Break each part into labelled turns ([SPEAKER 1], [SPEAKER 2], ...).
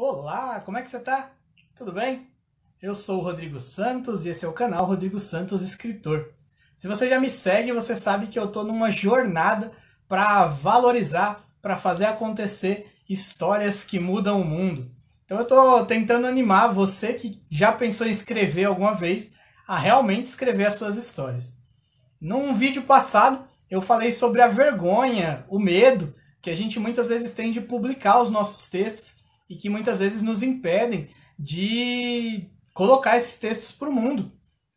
[SPEAKER 1] Olá, como é que você tá? Tudo bem? Eu sou o Rodrigo Santos e esse é o canal Rodrigo Santos Escritor. Se você já me segue, você sabe que eu tô numa jornada para valorizar, para fazer acontecer histórias que mudam o mundo. Então eu tô tentando animar você que já pensou em escrever alguma vez a realmente escrever as suas histórias. Num vídeo passado, eu falei sobre a vergonha, o medo que a gente muitas vezes tem de publicar os nossos textos e que muitas vezes nos impedem de colocar esses textos para o mundo.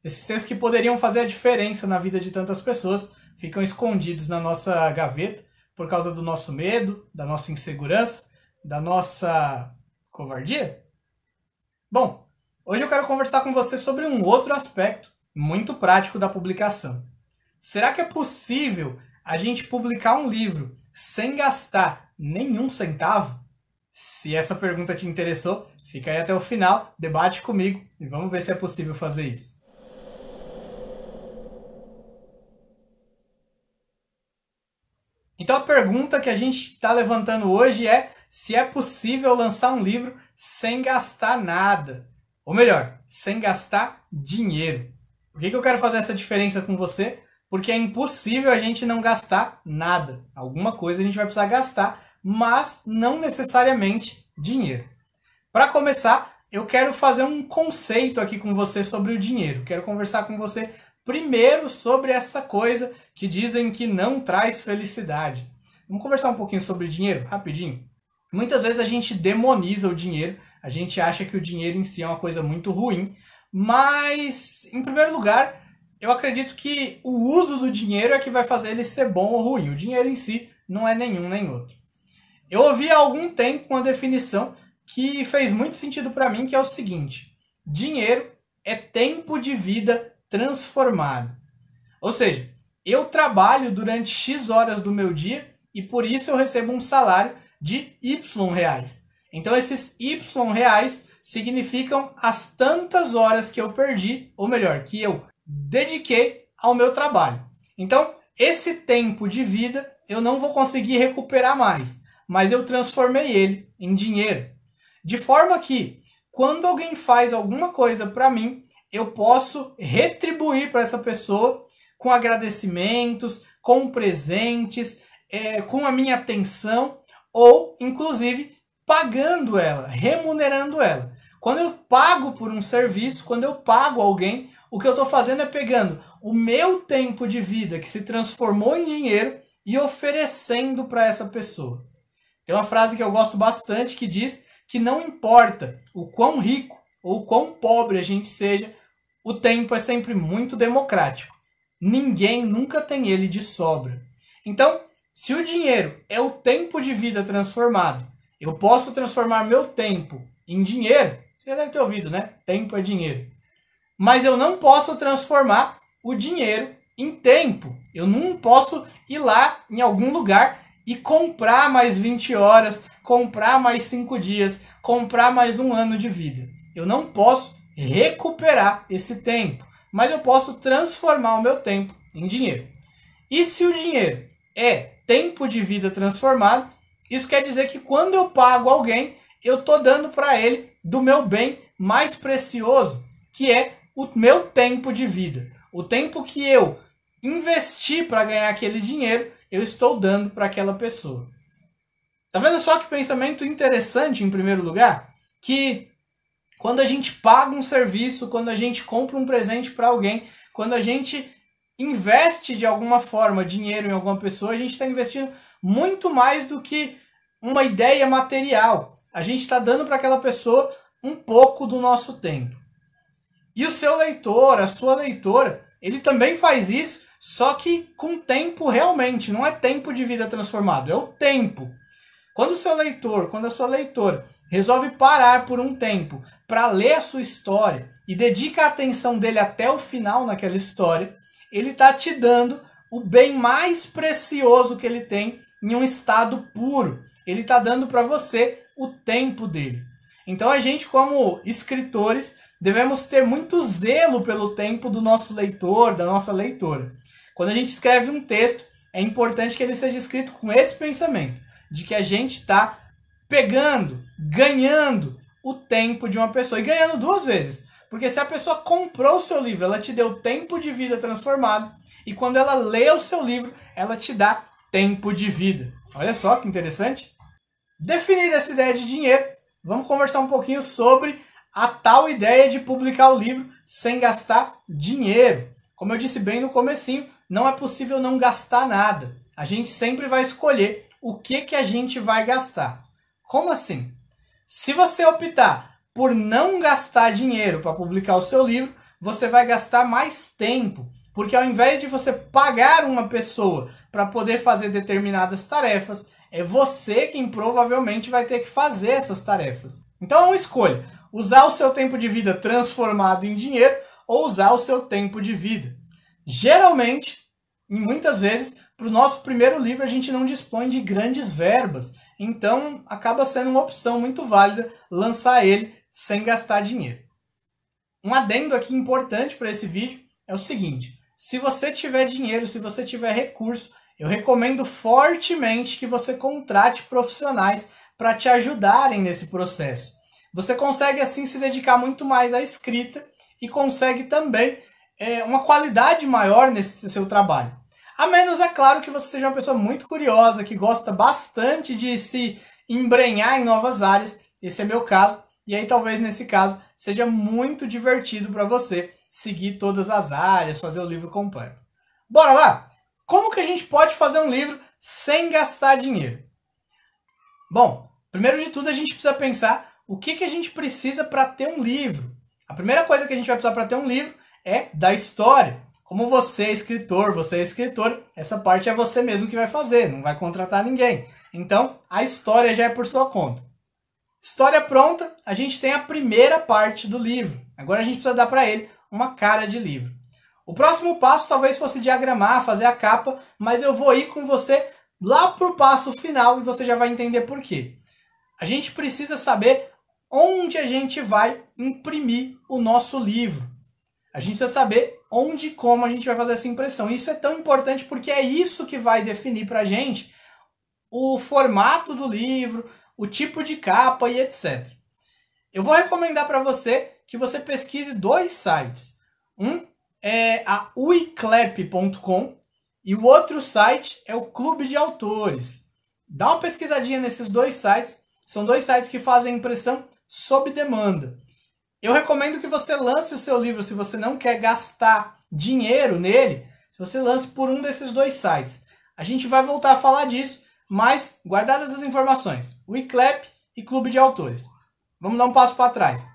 [SPEAKER 1] Esses textos que poderiam fazer a diferença na vida de tantas pessoas ficam escondidos na nossa gaveta por causa do nosso medo, da nossa insegurança, da nossa covardia? Bom, hoje eu quero conversar com você sobre um outro aspecto muito prático da publicação. Será que é possível a gente publicar um livro sem gastar nenhum centavo? Se essa pergunta te interessou, fica aí até o final, debate comigo e vamos ver se é possível fazer isso. Então a pergunta que a gente está levantando hoje é se é possível lançar um livro sem gastar nada. Ou melhor, sem gastar dinheiro. Por que, que eu quero fazer essa diferença com você? Porque é impossível a gente não gastar nada. Alguma coisa a gente vai precisar gastar mas não necessariamente dinheiro. Para começar, eu quero fazer um conceito aqui com você sobre o dinheiro. Quero conversar com você primeiro sobre essa coisa que dizem que não traz felicidade. Vamos conversar um pouquinho sobre dinheiro rapidinho? Muitas vezes a gente demoniza o dinheiro, a gente acha que o dinheiro em si é uma coisa muito ruim, mas em primeiro lugar, eu acredito que o uso do dinheiro é que vai fazer ele ser bom ou ruim. O dinheiro em si não é nenhum nem outro. Eu ouvi há algum tempo uma definição que fez muito sentido para mim, que é o seguinte: dinheiro é tempo de vida transformado. Ou seja, eu trabalho durante X horas do meu dia e por isso eu recebo um salário de Y reais. Então esses Y reais significam as tantas horas que eu perdi, ou melhor, que eu dediquei ao meu trabalho. Então, esse tempo de vida eu não vou conseguir recuperar mais mas eu transformei ele em dinheiro. De forma que, quando alguém faz alguma coisa para mim, eu posso retribuir para essa pessoa com agradecimentos, com presentes, é, com a minha atenção ou, inclusive, pagando ela, remunerando ela. Quando eu pago por um serviço, quando eu pago alguém, o que eu estou fazendo é pegando o meu tempo de vida que se transformou em dinheiro e oferecendo para essa pessoa. Tem uma frase que eu gosto bastante que diz que não importa o quão rico ou quão pobre a gente seja, o tempo é sempre muito democrático. Ninguém nunca tem ele de sobra. Então, se o dinheiro é o tempo de vida transformado, eu posso transformar meu tempo em dinheiro. Você já deve ter ouvido, né? Tempo é dinheiro. Mas eu não posso transformar o dinheiro em tempo. Eu não posso ir lá em algum lugar e comprar mais 20 horas, comprar mais 5 dias, comprar mais um ano de vida. Eu não posso recuperar esse tempo, mas eu posso transformar o meu tempo em dinheiro. E se o dinheiro é tempo de vida transformado, isso quer dizer que quando eu pago alguém, eu estou dando para ele do meu bem mais precioso, que é o meu tempo de vida. O tempo que eu investi para ganhar aquele dinheiro, eu estou dando para aquela pessoa. Tá vendo só que pensamento interessante em primeiro lugar? Que quando a gente paga um serviço, quando a gente compra um presente para alguém, quando a gente investe de alguma forma dinheiro em alguma pessoa, a gente está investindo muito mais do que uma ideia material. A gente está dando para aquela pessoa um pouco do nosso tempo. E o seu leitor, a sua leitora, ele também faz isso só que com tempo, realmente, não é tempo de vida transformado, é o tempo. Quando o seu leitor, quando a sua leitora resolve parar por um tempo para ler a sua história e dedica a atenção dele até o final naquela história, ele está te dando o bem mais precioso que ele tem em um estado puro. Ele está dando para você o tempo dele. Então a gente, como escritores, devemos ter muito zelo pelo tempo do nosso leitor, da nossa leitora. Quando a gente escreve um texto, é importante que ele seja escrito com esse pensamento, de que a gente está pegando, ganhando o tempo de uma pessoa e ganhando duas vezes. Porque se a pessoa comprou o seu livro, ela te deu tempo de vida transformado, e quando ela lê o seu livro, ela te dá tempo de vida. Olha só que interessante. Definida essa ideia de dinheiro, vamos conversar um pouquinho sobre a tal ideia de publicar o livro sem gastar dinheiro. Como eu disse bem no comecinho, não é possível não gastar nada. A gente sempre vai escolher o que, que a gente vai gastar. Como assim? Se você optar por não gastar dinheiro para publicar o seu livro, você vai gastar mais tempo, porque ao invés de você pagar uma pessoa para poder fazer determinadas tarefas, é você quem provavelmente vai ter que fazer essas tarefas. Então é uma escolha: usar o seu tempo de vida transformado em dinheiro ou usar o seu tempo de vida. Geralmente, e muitas vezes, para o nosso primeiro livro, a gente não dispõe de grandes verbas. Então, acaba sendo uma opção muito válida lançar ele sem gastar dinheiro. Um adendo aqui importante para esse vídeo é o seguinte: se você tiver dinheiro, se você tiver recurso, eu recomendo fortemente que você contrate profissionais para te ajudarem nesse processo. Você consegue assim se dedicar muito mais à escrita e consegue também é, uma qualidade maior nesse seu trabalho. A menos, é claro, que você seja uma pessoa muito curiosa, que gosta bastante de se embrenhar em novas áreas. Esse é meu caso. E aí, talvez nesse caso, seja muito divertido para você seguir todas as áreas, fazer o livro completo. Bora lá! Como que a gente pode fazer um livro sem gastar dinheiro? Bom, primeiro de tudo a gente precisa pensar o que, que a gente precisa para ter um livro. A primeira coisa que a gente vai precisar para ter um livro é da história. Como você é escritor, você é escritor, essa parte é você mesmo que vai fazer, não vai contratar ninguém. Então, a história já é por sua conta. História pronta, a gente tem a primeira parte do livro. Agora a gente precisa dar para ele uma cara de livro. O próximo passo talvez fosse diagramar, fazer a capa, mas eu vou ir com você lá pro passo final e você já vai entender por quê. A gente precisa saber onde a gente vai imprimir o nosso livro. A gente precisa saber onde e como a gente vai fazer essa impressão. Isso é tão importante porque é isso que vai definir para a gente o formato do livro, o tipo de capa e etc. Eu vou recomendar para você que você pesquise dois sites. Um é a uiclep.com e o outro site é o Clube de Autores. Dá uma pesquisadinha nesses dois sites. São dois sites que fazem impressão sob demanda. Eu recomendo que você lance o seu livro, se você não quer gastar dinheiro nele, se você lance por um desses dois sites. A gente vai voltar a falar disso, mas guardadas as informações, o ICLEP e Clube de Autores. Vamos dar um passo para trás.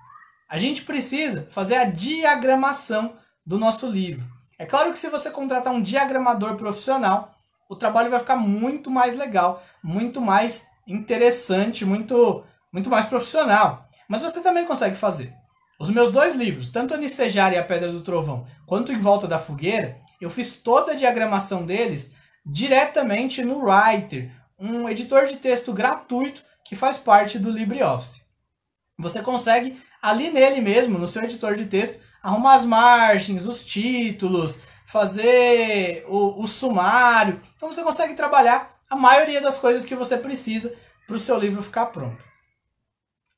[SPEAKER 1] A gente precisa fazer a diagramação do nosso livro. É claro que se você contratar um diagramador profissional, o trabalho vai ficar muito mais legal, muito mais interessante, muito, muito mais profissional. Mas você também consegue fazer. Os meus dois livros, tanto Anicejar e a Pedra do Trovão, quanto Em Volta da Fogueira, eu fiz toda a diagramação deles diretamente no Writer, um editor de texto gratuito que faz parte do LibreOffice. Você consegue, ali nele mesmo, no seu editor de texto, arrumar as margens, os títulos, fazer o, o sumário. Então você consegue trabalhar a maioria das coisas que você precisa para o seu livro ficar pronto.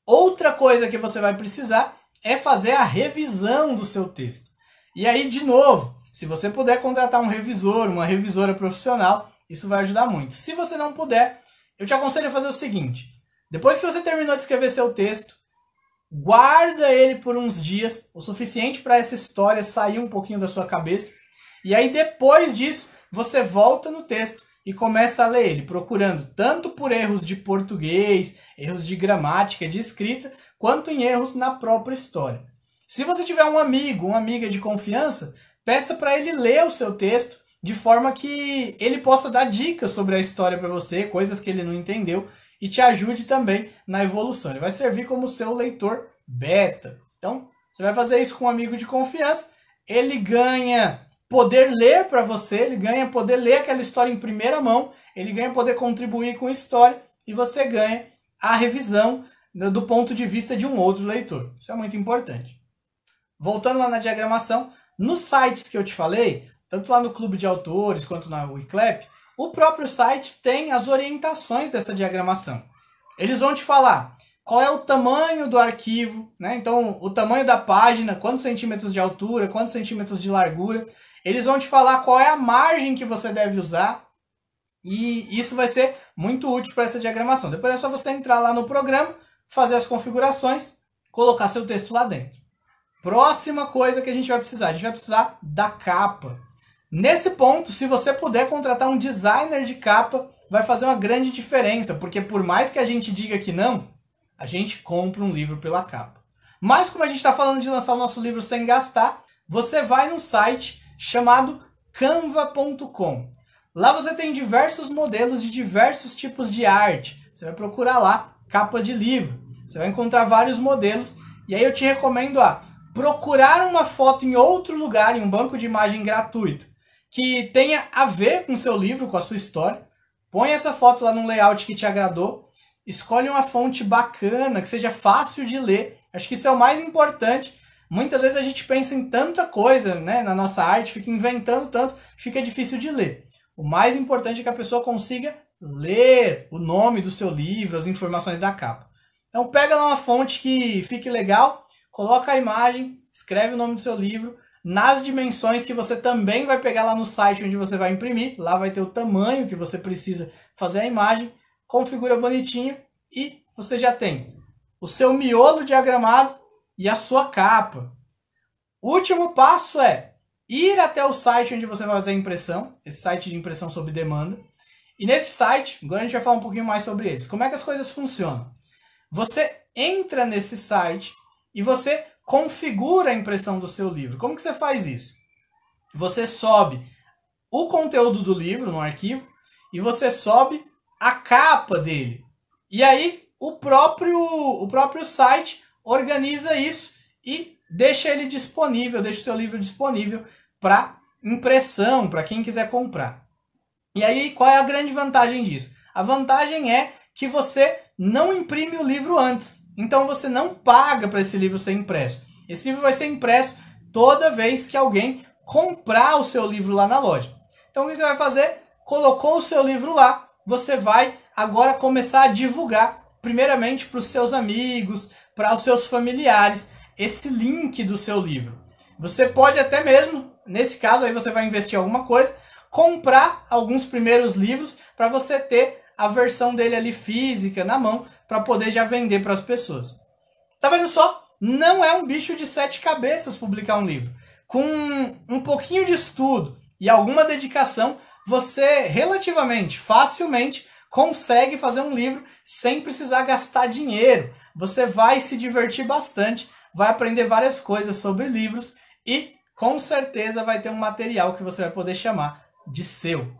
[SPEAKER 1] Outra coisa que você vai precisar é fazer a revisão do seu texto. E aí, de novo, se você puder contratar um revisor, uma revisora profissional, isso vai ajudar muito. Se você não puder, eu te aconselho a fazer o seguinte: depois que você terminou de escrever seu texto, guarda ele por uns dias, o suficiente para essa história sair um pouquinho da sua cabeça. E aí depois disso, você volta no texto e começa a ler ele, procurando tanto por erros de português, erros de gramática, de escrita, quanto em erros na própria história. Se você tiver um amigo, uma amiga de confiança, peça para ele ler o seu texto de forma que ele possa dar dicas sobre a história para você, coisas que ele não entendeu e te ajude também na evolução. Ele vai servir como seu leitor beta. Então, você vai fazer isso com um amigo de confiança, ele ganha poder ler para você, ele ganha poder ler aquela história em primeira mão, ele ganha poder contribuir com a história e você ganha a revisão do ponto de vista de um outro leitor. Isso é muito importante. Voltando lá na diagramação, nos sites que eu te falei, tanto lá no Clube de Autores quanto na Wiclap, o próprio site tem as orientações dessa diagramação. Eles vão te falar qual é o tamanho do arquivo, né? Então, o tamanho da página, quantos centímetros de altura, quantos centímetros de largura. Eles vão te falar qual é a margem que você deve usar. E isso vai ser muito útil para essa diagramação. Depois é só você entrar lá no programa fazer as configurações, colocar seu texto lá dentro. Próxima coisa que a gente vai precisar, a gente vai precisar da capa. Nesse ponto, se você puder contratar um designer de capa, vai fazer uma grande diferença, porque por mais que a gente diga que não, a gente compra um livro pela capa. Mas como a gente está falando de lançar o nosso livro sem gastar, você vai num site chamado canva.com. Lá você tem diversos modelos de diversos tipos de arte. Você vai procurar lá capa de livro. Você vai encontrar vários modelos. E aí eu te recomendo a procurar uma foto em outro lugar, em um banco de imagem gratuito, que tenha a ver com seu livro, com a sua história. Põe essa foto lá num layout que te agradou. Escolhe uma fonte bacana, que seja fácil de ler. Acho que isso é o mais importante. Muitas vezes a gente pensa em tanta coisa né, na nossa arte, fica inventando tanto, fica difícil de ler. O mais importante é que a pessoa consiga ler o nome do seu livro, as informações da capa. Então pega uma fonte que fique legal, coloca a imagem, escreve o nome do seu livro, nas dimensões que você também vai pegar lá no site onde você vai imprimir, lá vai ter o tamanho que você precisa fazer a imagem, configura bonitinho e você já tem o seu miolo diagramado e a sua capa. último passo é ir até o site onde você vai fazer a impressão, esse site de impressão sob demanda, e nesse site, agora a gente vai falar um pouquinho mais sobre eles. Como é que as coisas funcionam? Você entra nesse site e você configura a impressão do seu livro. Como que você faz isso? Você sobe o conteúdo do livro no arquivo e você sobe a capa dele. E aí o próprio o próprio site organiza isso e deixa ele disponível, deixa o seu livro disponível para impressão, para quem quiser comprar. E aí, qual é a grande vantagem disso? A vantagem é que você não imprime o livro antes. Então você não paga para esse livro ser impresso. Esse livro vai ser impresso toda vez que alguém comprar o seu livro lá na loja. Então o que você vai fazer? Colocou o seu livro lá, você vai agora começar a divulgar, primeiramente para os seus amigos, para os seus familiares, esse link do seu livro. Você pode até mesmo, nesse caso aí você vai investir alguma coisa, comprar alguns primeiros livros para você ter a versão dele ali física na mão para poder já vender para as pessoas. Tá vendo só? Não é um bicho de sete cabeças publicar um livro. Com um pouquinho de estudo e alguma dedicação, você relativamente facilmente consegue fazer um livro sem precisar gastar dinheiro. Você vai se divertir bastante, vai aprender várias coisas sobre livros e com certeza vai ter um material que você vai poder chamar de seu.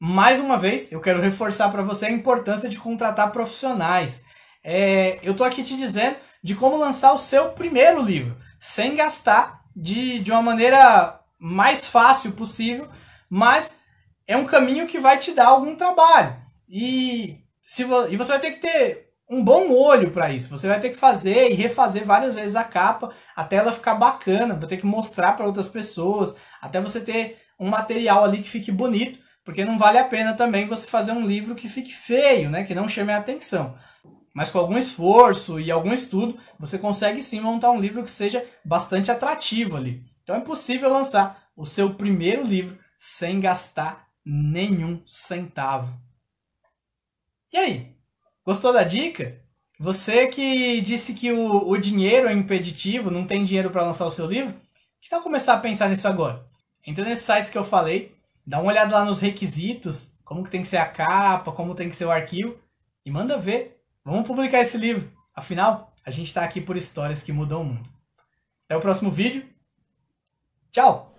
[SPEAKER 1] Mais uma vez, eu quero reforçar para você a importância de contratar profissionais. É, eu estou aqui te dizendo de como lançar o seu primeiro livro, sem gastar de, de uma maneira mais fácil possível, mas é um caminho que vai te dar algum trabalho. E, se vo e você vai ter que ter um bom olho para isso. Você vai ter que fazer e refazer várias vezes a capa até ela ficar bacana. Vai ter que mostrar para outras pessoas, até você ter um material ali que fique bonito, porque não vale a pena também você fazer um livro que fique feio, né? Que não chame a atenção. Mas com algum esforço e algum estudo, você consegue sim montar um livro que seja bastante atrativo ali. Então é possível lançar o seu primeiro livro sem gastar nenhum centavo. E aí? Gostou da dica? Você que disse que o, o dinheiro é impeditivo, não tem dinheiro para lançar o seu livro, que tal começar a pensar nisso agora? Entra nesses sites que eu falei, dá uma olhada lá nos requisitos, como que tem que ser a capa, como tem que ser o arquivo, e manda ver. Vamos publicar esse livro. Afinal, a gente está aqui por histórias que mudam o mundo. Até o próximo vídeo. Tchau!